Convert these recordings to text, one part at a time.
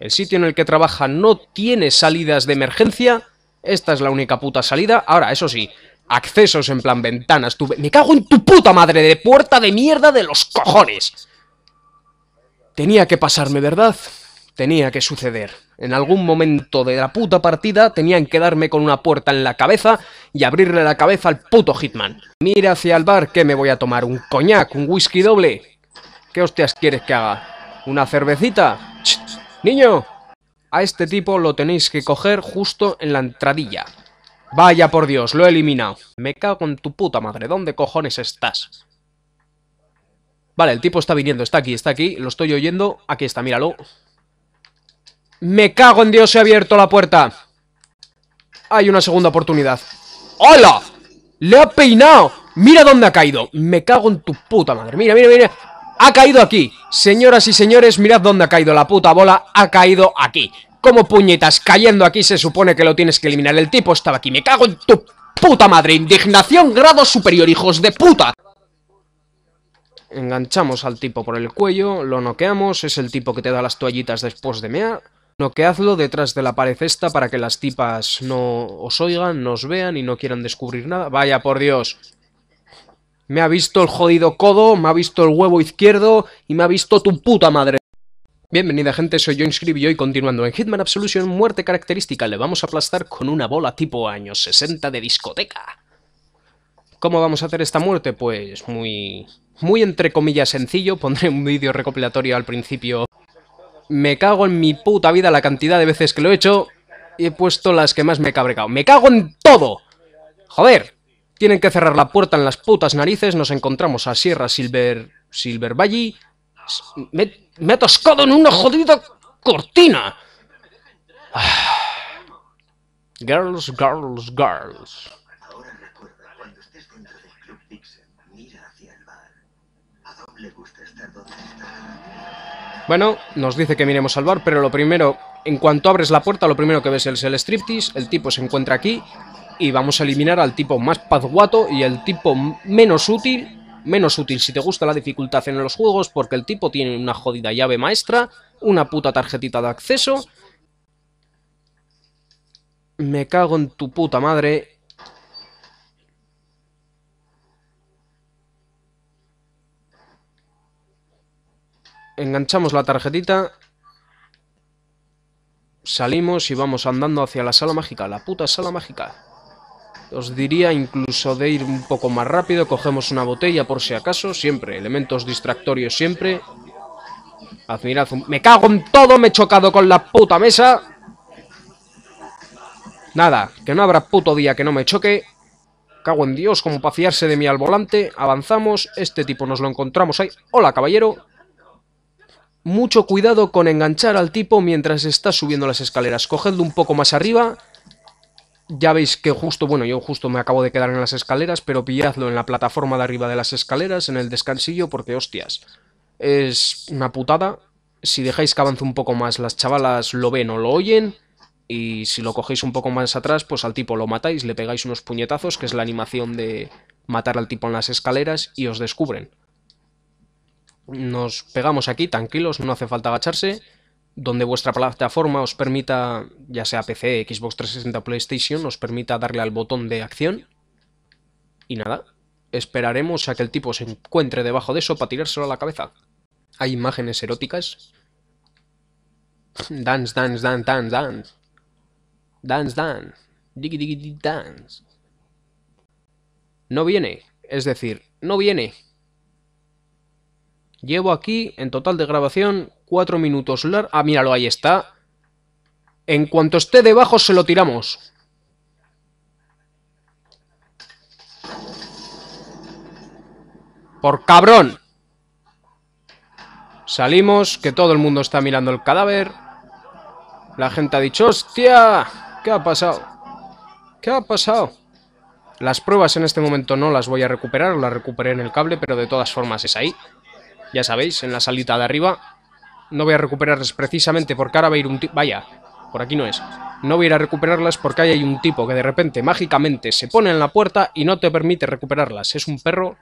el sitio en el que trabaja no tiene salidas de emergencia, esta es la única puta salida. Ahora, eso sí, accesos en plan ventanas, Tuve. Me cago en tu puta madre de puerta de mierda de los cojones. Tenía que pasarme, ¿verdad? Tenía que suceder. En algún momento de la puta partida tenían que darme con una puerta en la cabeza y abrirle la cabeza al puto Hitman. Mira hacia el bar, ¿qué me voy a tomar? ¿Un coñac? ¿Un whisky doble? ¿Qué hostias quieres que haga? ¿Una cervecita? Niño, a este tipo lo tenéis que coger justo en la entradilla. Vaya por Dios, lo he eliminado. Me cago en tu puta madre, ¿dónde cojones estás? Vale, el tipo está viniendo, está aquí, está aquí, lo estoy oyendo. Aquí está, míralo. ¡Me cago en Dios, ¡Se ha abierto la puerta! Hay una segunda oportunidad. ¡Hola! ¡Le ha peinado! ¡Mira dónde ha caído! ¡Me cago en tu puta madre! ¡Mira, mira, mira! ha caído aquí. Señoras y señores, mirad dónde ha caído la puta bola, ha caído aquí. Como puñetas, cayendo aquí se supone que lo tienes que eliminar. El tipo estaba aquí, me cago en tu puta madre. Indignación grado superior, hijos de puta. Enganchamos al tipo por el cuello, lo noqueamos, es el tipo que te da las toallitas después de mear. Noqueadlo detrás de la pared esta para que las tipas no os oigan, nos vean y no quieran descubrir nada. Vaya, por Dios, me ha visto el jodido codo, me ha visto el huevo izquierdo y me ha visto tu puta madre. Bienvenida gente, soy yo, y hoy continuando en Hitman Absolution, muerte característica, le vamos a aplastar con una bola tipo años 60 de discoteca. ¿Cómo vamos a hacer esta muerte? Pues muy... muy entre comillas sencillo, pondré un vídeo recopilatorio al principio. Me cago en mi puta vida la cantidad de veces que lo he hecho y he puesto las que más me he cabrecado. ¡Me cago en todo! ¡Joder! Tienen que cerrar la puerta en las putas narices. Nos encontramos a Sierra Silver... Silver Valley. Me, me he en una jodida cortina. Girls, girls, girls. Bueno, nos dice que miremos al bar, pero lo primero, en cuanto abres la puerta, lo primero que ves es el striptease, el tipo se encuentra aquí, y vamos a eliminar al tipo más pazguato y el tipo menos útil. Menos útil si te gusta la dificultad en los juegos porque el tipo tiene una jodida llave maestra, una puta tarjetita de acceso. Me cago en tu puta madre. Enganchamos la tarjetita. Salimos y vamos andando hacia la sala mágica, la puta sala mágica. Os diría incluso de ir un poco más rápido, cogemos una botella por si acaso, siempre, elementos distractorios siempre. Admirad un... ¡Me cago en todo! ¡Me he chocado con la puta mesa! Nada, que no habrá puto día que no me choque. Cago en Dios, como para fiarse de mí al volante. Avanzamos, este tipo nos lo encontramos ahí. Hola, caballero. Mucho cuidado con enganchar al tipo mientras está subiendo las escaleras. Cogedlo un poco más arriba ya veis que justo, bueno, yo justo me acabo de quedar en las escaleras, pero pilladlo en la plataforma de arriba de las escaleras, en el descansillo, porque hostias, es una putada. Si dejáis que avance un poco más, las chavalas lo ven o lo oyen, y si lo cogéis un poco más atrás, pues al tipo lo matáis, le pegáis unos puñetazos, que es la animación de matar al tipo en las escaleras, y os descubren. Nos pegamos aquí, tranquilos, no hace falta agacharse, donde vuestra plataforma os permita, ya sea PC, Xbox 360 PlayStation, os permita darle al botón de acción. Y nada, esperaremos a que el tipo se encuentre debajo de eso para tirárselo a la cabeza. Hay imágenes eróticas. Dance, dance, dance, dance, dance. Dance, dance. Digi, dance. No viene, es decir, no viene. Llevo aquí, en total de grabación, Cuatro minutos largo. Ah, míralo, ahí está. En cuanto esté debajo se lo tiramos. ¡Por cabrón! Salimos, que todo el mundo está mirando el cadáver. La gente ha dicho, ¡hostia! ¿Qué ha pasado? ¿Qué ha pasado? Las pruebas en este momento no las voy a recuperar, las recuperé en el cable, pero de todas formas es ahí. Ya sabéis, en la salita de arriba. No voy a recuperarlas precisamente porque ahora va a ir un tipo... Vaya, por aquí no es. No voy a ir a recuperarlas porque ahí hay un tipo que de repente, mágicamente, se pone en la puerta y no te permite recuperarlas. Es un perro...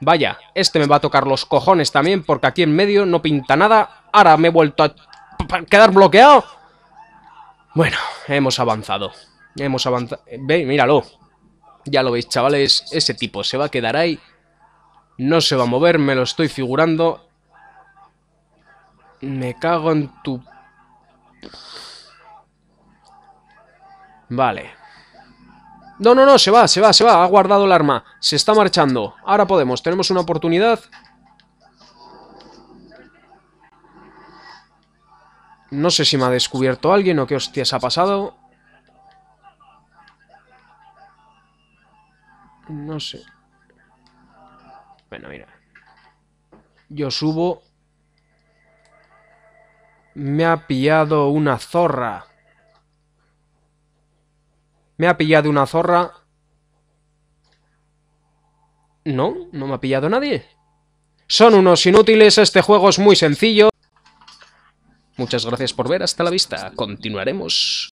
Vaya, este me va a tocar los cojones también porque aquí en medio no pinta nada. Ahora me he vuelto a quedar bloqueado. Bueno, hemos avanzado. Hemos avanzado. Ve, míralo. Ya lo veis, chavales. Ese tipo se va a quedar ahí. No se va a mover, me lo estoy figurando. Me cago en tu... Vale. No, no, no, se va, se va, se va. Ha guardado el arma. Se está marchando. Ahora podemos. Tenemos una oportunidad. No sé si me ha descubierto alguien o qué hostias ha pasado. No sé. Bueno, mira. Yo subo me ha pillado una zorra. Me ha pillado una zorra. No, no me ha pillado nadie. Son unos inútiles, este juego es muy sencillo. Muchas gracias por ver, hasta la vista. Continuaremos.